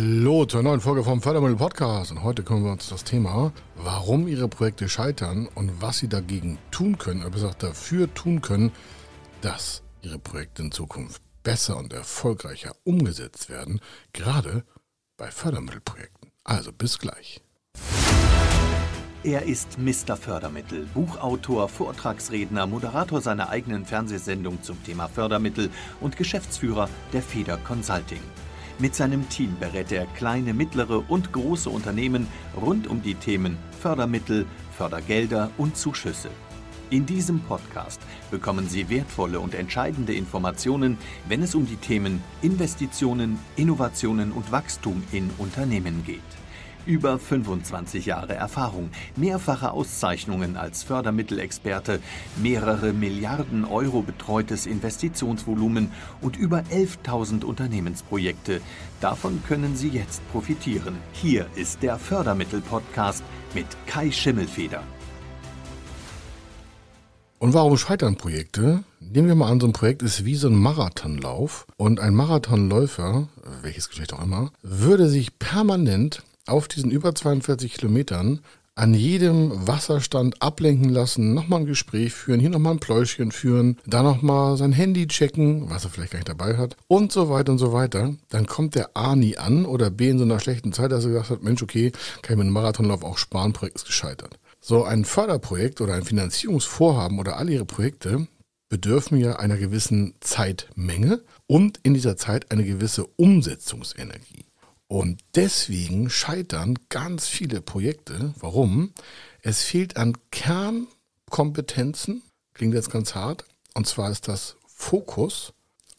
Hallo zur neuen Folge vom Fördermittel Podcast und heute kümmern wir uns das Thema, warum Ihre Projekte scheitern und was Sie dagegen tun können, oder besser dafür tun können, dass Ihre Projekte in Zukunft besser und erfolgreicher umgesetzt werden, gerade bei Fördermittelprojekten. Also bis gleich. Er ist Mr. Fördermittel, Buchautor, Vortragsredner, Moderator seiner eigenen Fernsehsendung zum Thema Fördermittel und Geschäftsführer der Feder Consulting. Mit seinem Team berät er kleine, mittlere und große Unternehmen rund um die Themen Fördermittel, Fördergelder und Zuschüsse. In diesem Podcast bekommen Sie wertvolle und entscheidende Informationen, wenn es um die Themen Investitionen, Innovationen und Wachstum in Unternehmen geht. Über 25 Jahre Erfahrung, mehrfache Auszeichnungen als Fördermittelexperte, mehrere Milliarden Euro betreutes Investitionsvolumen und über 11.000 Unternehmensprojekte. Davon können Sie jetzt profitieren. Hier ist der Fördermittel-Podcast mit Kai Schimmelfeder. Und warum scheitern Projekte? Nehmen wir mal an, so ein Projekt ist wie so ein Marathonlauf und ein Marathonläufer, welches Geschlecht auch immer, würde sich permanent auf diesen über 42 Kilometern an jedem Wasserstand ablenken lassen, nochmal ein Gespräch führen, hier nochmal ein Pläuschen führen, da nochmal sein Handy checken, was er vielleicht gar nicht dabei hat und so weiter und so weiter. Dann kommt der A nie an oder B in so einer schlechten Zeit, dass er gesagt hat, Mensch, okay, kann ich mit einen Marathonlauf auch sparen, Projekt ist gescheitert. So ein Förderprojekt oder ein Finanzierungsvorhaben oder all ihre Projekte bedürfen ja einer gewissen Zeitmenge und in dieser Zeit eine gewisse Umsetzungsenergie. Und deswegen scheitern ganz viele Projekte. Warum? Es fehlt an Kernkompetenzen, klingt jetzt ganz hart, und zwar ist das Fokus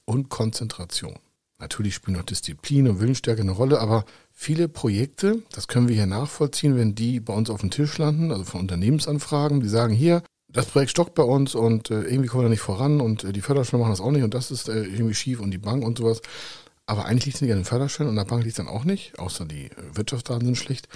und Konzentration. Natürlich spielen auch Disziplin und Willensstärke eine Rolle, aber viele Projekte, das können wir hier nachvollziehen, wenn die bei uns auf dem Tisch landen, also von Unternehmensanfragen, die sagen hier, das Projekt stockt bei uns und äh, irgendwie kommen wir da nicht voran und äh, die Förderstellen machen das auch nicht und das ist äh, irgendwie schief und die Bank und sowas. Aber eigentlich liegt es nicht an den Förderstellen und der Bank liegt es dann auch nicht, außer die äh, Wirtschaftsdaten sind schlecht,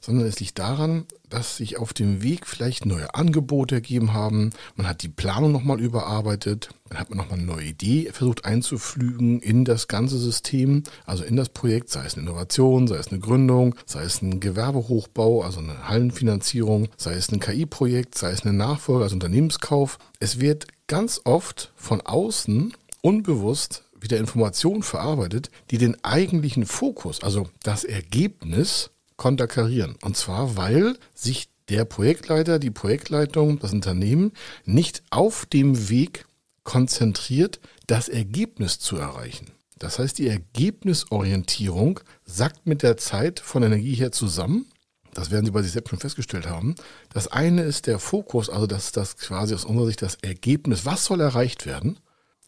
sondern es liegt daran, dass sich auf dem Weg vielleicht neue Angebote ergeben haben. Man hat die Planung nochmal überarbeitet, dann hat man nochmal eine neue Idee versucht einzuflügen in das ganze System, also in das Projekt, sei es eine Innovation, sei es eine Gründung, sei es ein Gewerbehochbau, also eine Hallenfinanzierung, sei es ein KI-Projekt, sei es eine Nachfolge, also Unternehmenskauf. Es wird ganz oft von außen unbewusst wieder Informationen verarbeitet, die den eigentlichen Fokus, also das Ergebnis, konterkarieren. Und zwar, weil sich der Projektleiter, die Projektleitung, das Unternehmen nicht auf dem Weg konzentriert, das Ergebnis zu erreichen. Das heißt, die Ergebnisorientierung sackt mit der Zeit von Energie her zusammen. Das werden Sie bei sich selbst schon festgestellt haben. Das eine ist der Fokus, also das, ist das quasi aus unserer Sicht das Ergebnis. Was soll erreicht werden?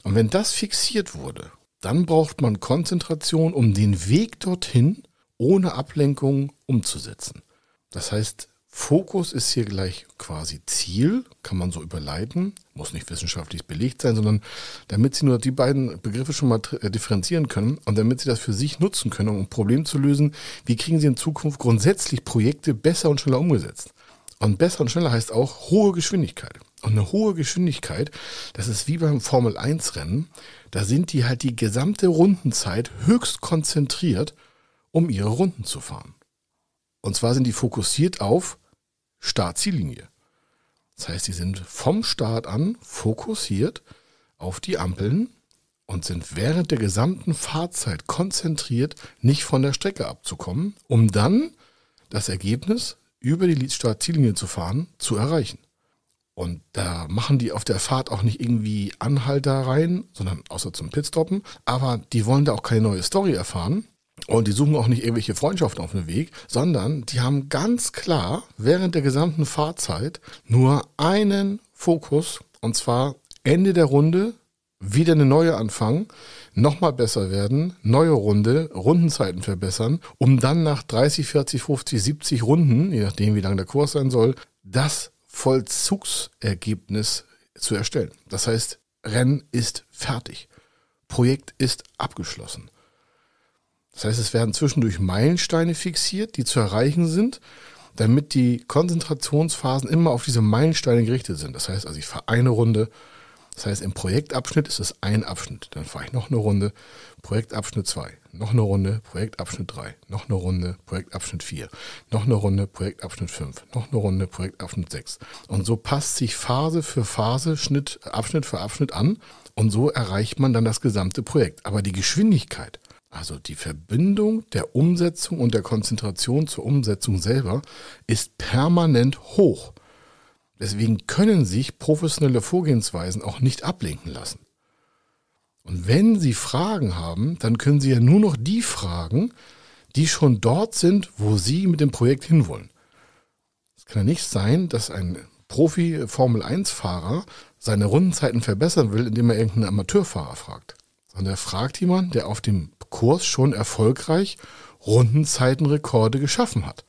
Und wenn das fixiert wurde, dann braucht man Konzentration, um den Weg dorthin ohne Ablenkung umzusetzen. Das heißt, Fokus ist hier gleich quasi Ziel, kann man so überleiten, muss nicht wissenschaftlich belegt sein, sondern damit Sie nur die beiden Begriffe schon mal äh, differenzieren können und damit Sie das für sich nutzen können, um ein Problem zu lösen, wie kriegen Sie in Zukunft grundsätzlich Projekte besser und schneller umgesetzt. Und besser und schneller heißt auch hohe Geschwindigkeit und eine hohe Geschwindigkeit. Das ist wie beim Formel-1-Rennen. Da sind die halt die gesamte Rundenzeit höchst konzentriert, um ihre Runden zu fahren. Und zwar sind die fokussiert auf Start-Ziellinie. Das heißt, sie sind vom Start an fokussiert auf die Ampeln und sind während der gesamten Fahrzeit konzentriert, nicht von der Strecke abzukommen, um dann das Ergebnis über die Start-Ziellinie zu fahren, zu erreichen. Und da machen die auf der Fahrt auch nicht irgendwie Anhalter rein, sondern außer zum Pitstoppen. Aber die wollen da auch keine neue Story erfahren. Und die suchen auch nicht irgendwelche Freundschaften auf dem Weg, sondern die haben ganz klar während der gesamten Fahrzeit nur einen Fokus. Und zwar Ende der Runde wieder eine neue anfangen, nochmal besser werden, neue Runde, Rundenzeiten verbessern, um dann nach 30, 40, 50, 70 Runden, je nachdem wie lang der Kurs sein soll, das Vollzugsergebnis zu erstellen. Das heißt, Rennen ist fertig. Projekt ist abgeschlossen. Das heißt, es werden zwischendurch Meilensteine fixiert, die zu erreichen sind, damit die Konzentrationsphasen immer auf diese Meilensteine gerichtet sind. Das heißt also, ich fahre eine Runde, das heißt, im Projektabschnitt ist es ein Abschnitt. Dann fahre ich noch eine Runde, Projektabschnitt 2, noch eine Runde, Projektabschnitt 3, noch eine Runde, Projektabschnitt 4, noch eine Runde, Projektabschnitt 5, noch eine Runde, Projektabschnitt 6. Und so passt sich Phase für Phase, Schnitt, Abschnitt für Abschnitt an und so erreicht man dann das gesamte Projekt. Aber die Geschwindigkeit, also die Verbindung der Umsetzung und der Konzentration zur Umsetzung selber, ist permanent hoch. Deswegen können sich professionelle Vorgehensweisen auch nicht ablenken lassen. Und wenn Sie Fragen haben, dann können Sie ja nur noch die fragen, die schon dort sind, wo Sie mit dem Projekt hinwollen. Es kann ja nicht sein, dass ein Profi-Formel-1-Fahrer seine Rundenzeiten verbessern will, indem er irgendeinen Amateurfahrer fragt. Sondern er fragt jemanden, der auf dem Kurs schon erfolgreich Rundenzeitenrekorde geschaffen hat.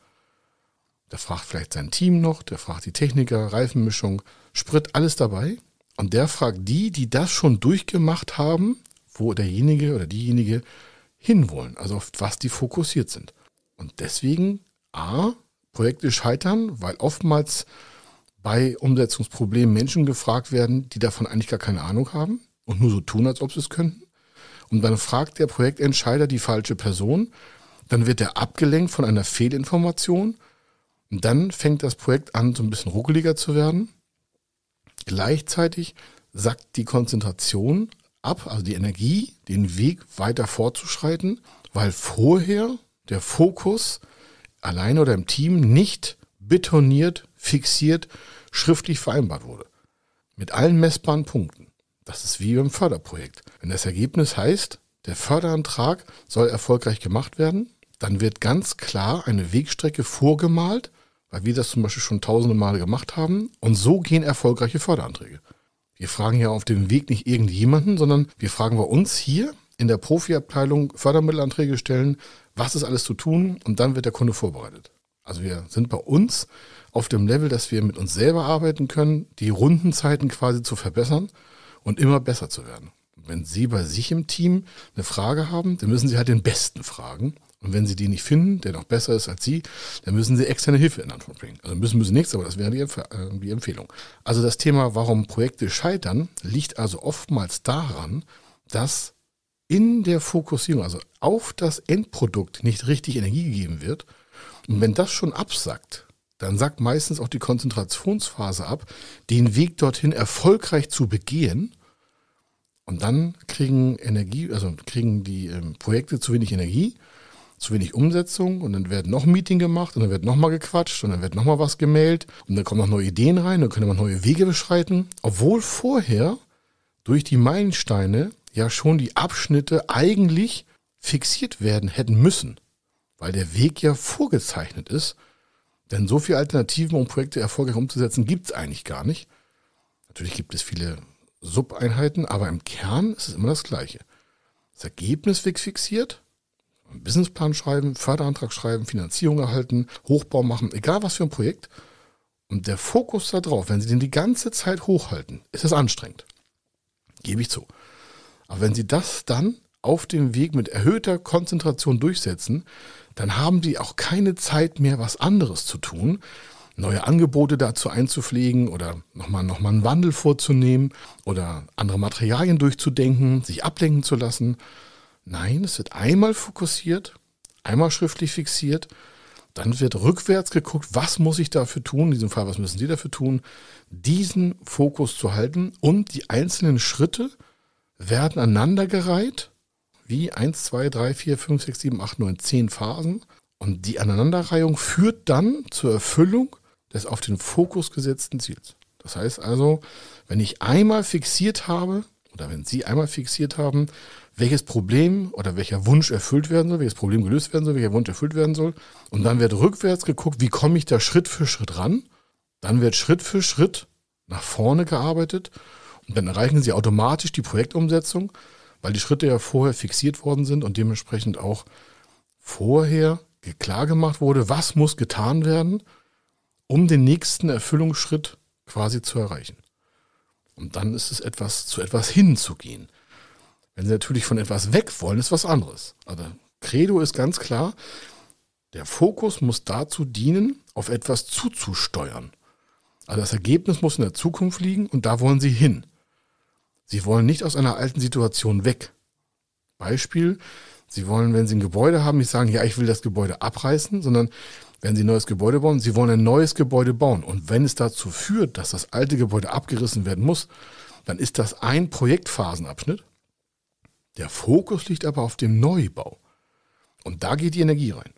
Der fragt vielleicht sein Team noch, der fragt die Techniker, Reifenmischung, Sprit, alles dabei. Und der fragt die, die das schon durchgemacht haben, wo derjenige oder diejenige hinwollen, also auf was die fokussiert sind. Und deswegen A, Projekte scheitern, weil oftmals bei Umsetzungsproblemen Menschen gefragt werden, die davon eigentlich gar keine Ahnung haben und nur so tun, als ob sie es könnten. Und dann fragt der Projektentscheider die falsche Person, dann wird er abgelenkt von einer Fehlinformation und dann fängt das Projekt an, so ein bisschen ruckeliger zu werden. Gleichzeitig sackt die Konzentration ab, also die Energie, den Weg weiter vorzuschreiten, weil vorher der Fokus alleine oder im Team nicht betoniert, fixiert, schriftlich vereinbart wurde. Mit allen messbaren Punkten. Das ist wie beim Förderprojekt. Wenn das Ergebnis heißt, der Förderantrag soll erfolgreich gemacht werden, dann wird ganz klar eine Wegstrecke vorgemalt, weil wir das zum Beispiel schon tausende Male gemacht haben. Und so gehen erfolgreiche Förderanträge. Wir fragen ja auf dem Weg nicht irgendjemanden, sondern wir fragen bei uns hier in der Profiabteilung Fördermittelanträge stellen, was ist alles zu tun und dann wird der Kunde vorbereitet. Also wir sind bei uns auf dem Level, dass wir mit uns selber arbeiten können, die Rundenzeiten quasi zu verbessern und immer besser zu werden. Wenn Sie bei sich im Team eine Frage haben, dann müssen Sie halt den Besten fragen und wenn sie die nicht finden, der noch besser ist als sie, dann müssen sie externe Hilfe in Anspruch bringen. Also müssen müssen nichts, aber das wäre die, Empf äh, die Empfehlung. Also das Thema, warum Projekte scheitern, liegt also oftmals daran, dass in der Fokussierung, also auf das Endprodukt, nicht richtig Energie gegeben wird. Und wenn das schon absackt, dann sackt meistens auch die Konzentrationsphase ab, den Weg dorthin erfolgreich zu begehen. Und dann kriegen Energie, also kriegen die ähm, Projekte zu wenig Energie zu wenig Umsetzung und dann werden noch Meeting gemacht und dann wird nochmal gequatscht und dann wird nochmal was gemailt und dann kommen noch neue Ideen rein, dann können wir neue Wege beschreiten, obwohl vorher durch die Meilensteine ja schon die Abschnitte eigentlich fixiert werden hätten müssen, weil der Weg ja vorgezeichnet ist. Denn so viele Alternativen, um Projekte erfolgreich umzusetzen, gibt es eigentlich gar nicht. Natürlich gibt es viele Subeinheiten, aber im Kern ist es immer das Gleiche. Das Ergebnis wird fixiert Businessplan schreiben, Förderantrag schreiben, Finanzierung erhalten, Hochbau machen, egal was für ein Projekt. Und der Fokus da drauf, wenn Sie den die ganze Zeit hochhalten, ist es anstrengend. Gebe ich zu. Aber wenn Sie das dann auf dem Weg mit erhöhter Konzentration durchsetzen, dann haben Sie auch keine Zeit mehr, was anderes zu tun, neue Angebote dazu einzupflegen oder nochmal noch mal einen Wandel vorzunehmen oder andere Materialien durchzudenken, sich ablenken zu lassen. Nein, es wird einmal fokussiert, einmal schriftlich fixiert, dann wird rückwärts geguckt, was muss ich dafür tun, in diesem Fall, was müssen Sie dafür tun, diesen Fokus zu halten und die einzelnen Schritte werden aneinandergereiht, wie 1, 2, 3, 4, 5, 6, 7, 8, 9, 10 Phasen. Und die Aneinanderreihung führt dann zur Erfüllung des auf den Fokus gesetzten Ziels. Das heißt also, wenn ich einmal fixiert habe, oder wenn Sie einmal fixiert haben, welches Problem oder welcher Wunsch erfüllt werden soll, welches Problem gelöst werden soll, welcher Wunsch erfüllt werden soll. Und dann wird rückwärts geguckt, wie komme ich da Schritt für Schritt ran. Dann wird Schritt für Schritt nach vorne gearbeitet und dann erreichen Sie automatisch die Projektumsetzung, weil die Schritte ja vorher fixiert worden sind und dementsprechend auch vorher klar gemacht wurde, was muss getan werden, um den nächsten Erfüllungsschritt quasi zu erreichen. Und dann ist es etwas, zu etwas hinzugehen. Wenn Sie natürlich von etwas weg wollen, ist was anderes. Aber also, Credo ist ganz klar, der Fokus muss dazu dienen, auf etwas zuzusteuern. Also das Ergebnis muss in der Zukunft liegen und da wollen Sie hin. Sie wollen nicht aus einer alten Situation weg. Beispiel, Sie wollen, wenn Sie ein Gebäude haben, nicht sagen, ja, ich will das Gebäude abreißen, sondern wenn Sie ein neues Gebäude bauen, Sie wollen ein neues Gebäude bauen. Und wenn es dazu führt, dass das alte Gebäude abgerissen werden muss, dann ist das ein Projektphasenabschnitt. Der Fokus liegt aber auf dem Neubau. Und da geht die Energie rein.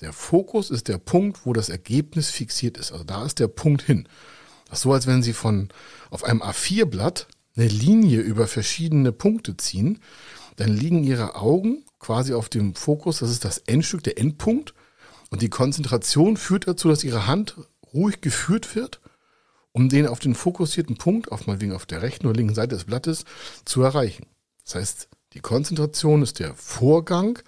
Der Fokus ist der Punkt, wo das Ergebnis fixiert ist. Also da ist der Punkt hin. Das ist so, als wenn Sie von, auf einem A4-Blatt eine Linie über verschiedene Punkte ziehen, dann liegen Ihre Augen quasi auf dem Fokus, das ist das Endstück, der Endpunkt. Und die Konzentration führt dazu, dass ihre Hand ruhig geführt wird, um den auf den fokussierten Punkt, auf wegen auf der rechten oder linken Seite des Blattes, zu erreichen. Das heißt, die Konzentration ist der Vorgang,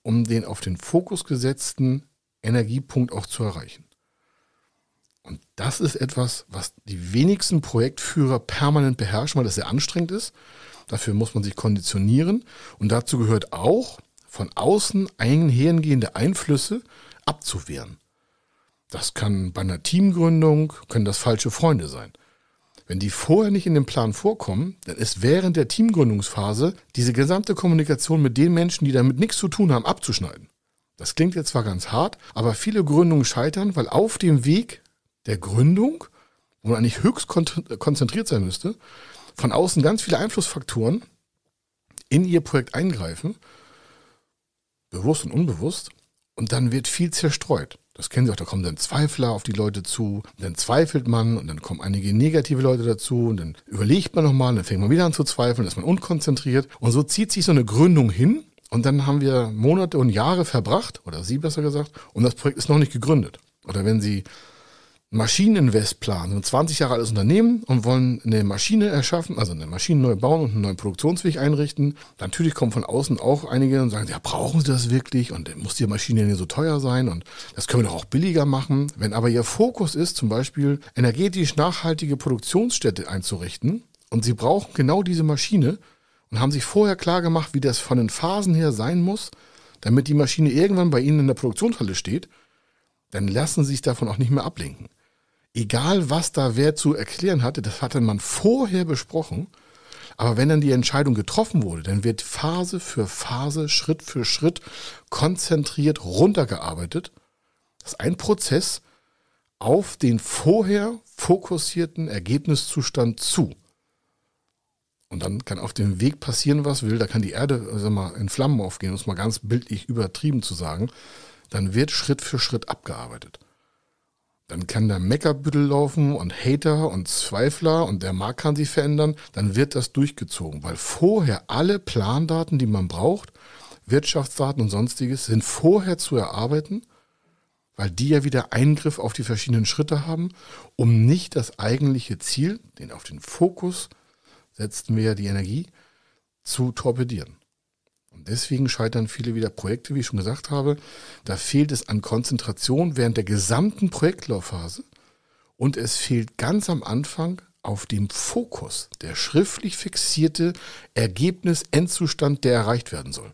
um den auf den Fokus gesetzten Energiepunkt auch zu erreichen. Und das ist etwas, was die wenigsten Projektführer permanent beherrschen, weil das sehr anstrengend ist. Dafür muss man sich konditionieren. Und dazu gehört auch, von außen einhergehende Einflüsse abzuwehren. Das kann bei einer Teamgründung, können das falsche Freunde sein. Wenn die vorher nicht in dem Plan vorkommen, dann ist während der Teamgründungsphase diese gesamte Kommunikation mit den Menschen, die damit nichts zu tun haben, abzuschneiden. Das klingt jetzt zwar ganz hart, aber viele Gründungen scheitern, weil auf dem Weg der Gründung, wo man eigentlich höchst äh, konzentriert sein müsste, von außen ganz viele Einflussfaktoren in ihr Projekt eingreifen bewusst und unbewusst. Und dann wird viel zerstreut. Das kennen Sie auch, da kommen dann Zweifler auf die Leute zu, und dann zweifelt man und dann kommen einige negative Leute dazu und dann überlegt man nochmal, dann fängt man wieder an zu zweifeln, ist man unkonzentriert und so zieht sich so eine Gründung hin und dann haben wir Monate und Jahre verbracht, oder Sie besser gesagt, und das Projekt ist noch nicht gegründet. Oder wenn Sie Maschineninvestplan. Ein 20 Jahre altes Unternehmen und wollen eine Maschine erschaffen, also eine Maschine neu bauen und einen neuen Produktionsweg einrichten. Natürlich kommen von außen auch einige und sagen, ja, brauchen Sie das wirklich? Und muss die Maschine denn so teuer sein? Und das können wir doch auch billiger machen. Wenn aber Ihr Fokus ist, zum Beispiel energetisch nachhaltige Produktionsstätte einzurichten und Sie brauchen genau diese Maschine und haben sich vorher klar gemacht, wie das von den Phasen her sein muss, damit die Maschine irgendwann bei Ihnen in der Produktionshalle steht, dann lassen Sie sich davon auch nicht mehr ablenken egal was da wer zu erklären hatte, das hatte man vorher besprochen. Aber wenn dann die Entscheidung getroffen wurde, dann wird Phase für Phase, Schritt für Schritt konzentriert runtergearbeitet. Das ist ein Prozess auf den vorher fokussierten Ergebniszustand zu. Und dann kann auf dem Weg passieren, was will. Da kann die Erde sag mal, in Flammen aufgehen, um es mal ganz bildlich übertrieben zu sagen. Dann wird Schritt für Schritt abgearbeitet dann kann da Meckerbüttel laufen und Hater und Zweifler und der Markt kann sich verändern, dann wird das durchgezogen, weil vorher alle Plandaten, die man braucht, Wirtschaftsdaten und sonstiges, sind vorher zu erarbeiten, weil die ja wieder Eingriff auf die verschiedenen Schritte haben, um nicht das eigentliche Ziel, den auf den Fokus setzen wir ja die Energie, zu torpedieren. Und deswegen scheitern viele wieder Projekte, wie ich schon gesagt habe. Da fehlt es an Konzentration während der gesamten Projektlaufphase. Und es fehlt ganz am Anfang auf dem Fokus, der schriftlich fixierte Ergebnis-Endzustand, der erreicht werden soll.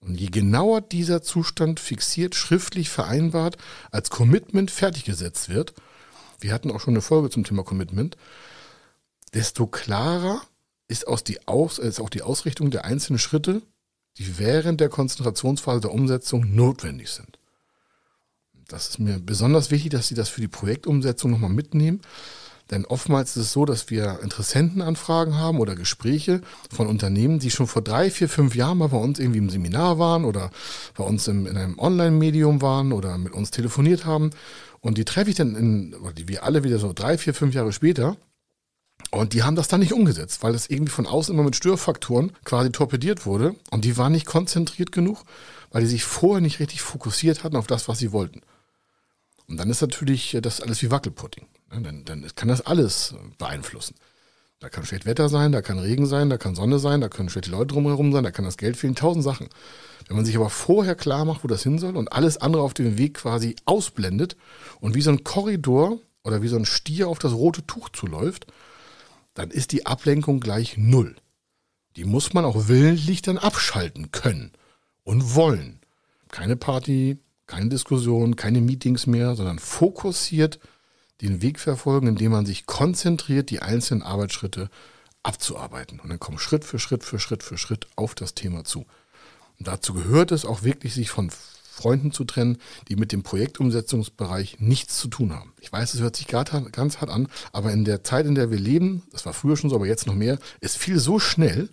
Und je genauer dieser Zustand fixiert, schriftlich vereinbart, als Commitment fertiggesetzt wird, wir hatten auch schon eine Folge zum Thema Commitment, desto klarer ist, ist auch die Ausrichtung der einzelnen Schritte die während der Konzentrationsphase der Umsetzung notwendig sind. Das ist mir besonders wichtig, dass Sie das für die Projektumsetzung nochmal mitnehmen. Denn oftmals ist es so, dass wir Interessentenanfragen haben oder Gespräche von Unternehmen, die schon vor drei, vier, fünf Jahren mal bei uns irgendwie im Seminar waren oder bei uns im, in einem Online-Medium waren oder mit uns telefoniert haben. Und die treffe ich dann in, oder die wir alle wieder so drei, vier, fünf Jahre später und die haben das dann nicht umgesetzt, weil das irgendwie von außen immer mit Störfaktoren quasi torpediert wurde. Und die waren nicht konzentriert genug, weil die sich vorher nicht richtig fokussiert hatten auf das, was sie wollten. Und dann ist natürlich äh, das alles wie Wackelpudding. Ne? Dann, dann kann das alles äh, beeinflussen. Da kann schlecht Wetter sein, da kann Regen sein, da kann Sonne sein, da können schlechte Leute drumherum sein, da kann das Geld fehlen, tausend Sachen. Wenn man sich aber vorher klar macht, wo das hin soll und alles andere auf dem Weg quasi ausblendet und wie so ein Korridor oder wie so ein Stier auf das rote Tuch zuläuft, dann ist die Ablenkung gleich null. Die muss man auch willentlich dann abschalten können und wollen. Keine Party, keine Diskussion, keine Meetings mehr, sondern fokussiert den Weg verfolgen, indem man sich konzentriert, die einzelnen Arbeitsschritte abzuarbeiten. Und dann kommt Schritt für Schritt für Schritt für Schritt auf das Thema zu. Und dazu gehört es auch wirklich, sich von Freunden zu trennen, die mit dem Projektumsetzungsbereich nichts zu tun haben. Ich weiß, es hört sich ganz hart an, aber in der Zeit, in der wir leben, das war früher schon so, aber jetzt noch mehr, es fiel so schnell,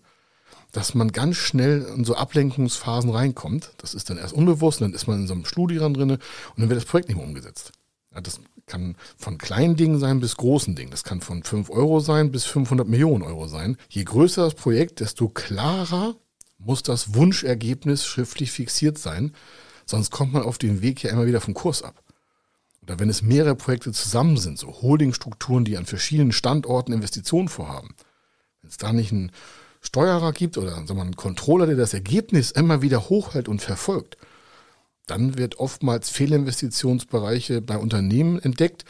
dass man ganz schnell in so Ablenkungsphasen reinkommt. Das ist dann erst unbewusst, dann ist man in so einem Studieran drin und dann wird das Projekt nicht mehr umgesetzt. Ja, das kann von kleinen Dingen sein bis großen Dingen. Das kann von 5 Euro sein bis 500 Millionen Euro sein. Je größer das Projekt, desto klarer muss das Wunschergebnis schriftlich fixiert sein, Sonst kommt man auf dem Weg ja immer wieder vom Kurs ab. Oder wenn es mehrere Projekte zusammen sind, so Holdingstrukturen, die an verschiedenen Standorten Investitionen vorhaben. Wenn es da nicht einen Steuerer gibt oder sagen wir, einen Controller, der das Ergebnis immer wieder hochhält und verfolgt, dann wird oftmals Fehlinvestitionsbereiche bei Unternehmen entdeckt,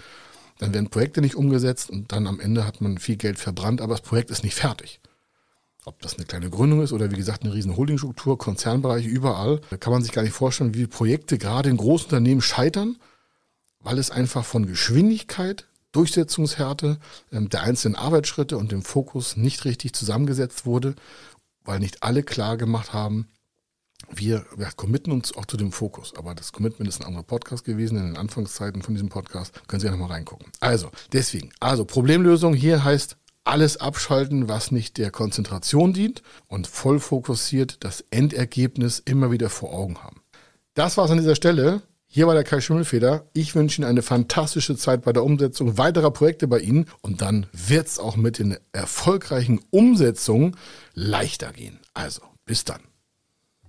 dann werden Projekte nicht umgesetzt und dann am Ende hat man viel Geld verbrannt, aber das Projekt ist nicht fertig. Ob das eine kleine Gründung ist oder wie gesagt eine riesen Holdingstruktur, Konzernbereich, überall, da kann man sich gar nicht vorstellen, wie Projekte gerade in großen Unternehmen scheitern, weil es einfach von Geschwindigkeit, Durchsetzungshärte, ähm, der einzelnen Arbeitsschritte und dem Fokus nicht richtig zusammengesetzt wurde, weil nicht alle klar gemacht haben, wir, wir committen uns auch zu dem Fokus. Aber das Commitment ist ein anderer Podcast gewesen in den Anfangszeiten von diesem Podcast. Können Sie ja nochmal reingucken. Also, deswegen. Also, Problemlösung hier heißt alles abschalten, was nicht der Konzentration dient und voll fokussiert das Endergebnis immer wieder vor Augen haben. Das war's an dieser Stelle. Hier war der Kai Schimmelfeder. Ich wünsche Ihnen eine fantastische Zeit bei der Umsetzung weiterer Projekte bei Ihnen und dann wird's auch mit den erfolgreichen Umsetzungen leichter gehen. Also, bis dann.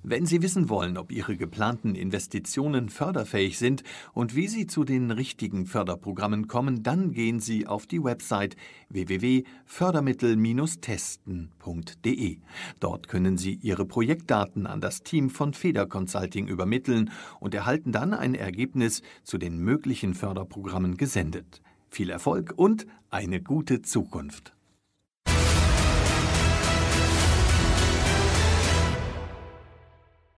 Wenn Sie wissen wollen, ob Ihre geplanten Investitionen förderfähig sind und wie Sie zu den richtigen Förderprogrammen kommen, dann gehen Sie auf die Website www.fördermittel-testen.de. Dort können Sie Ihre Projektdaten an das Team von Feder Consulting übermitteln und erhalten dann ein Ergebnis zu den möglichen Förderprogrammen gesendet. Viel Erfolg und eine gute Zukunft.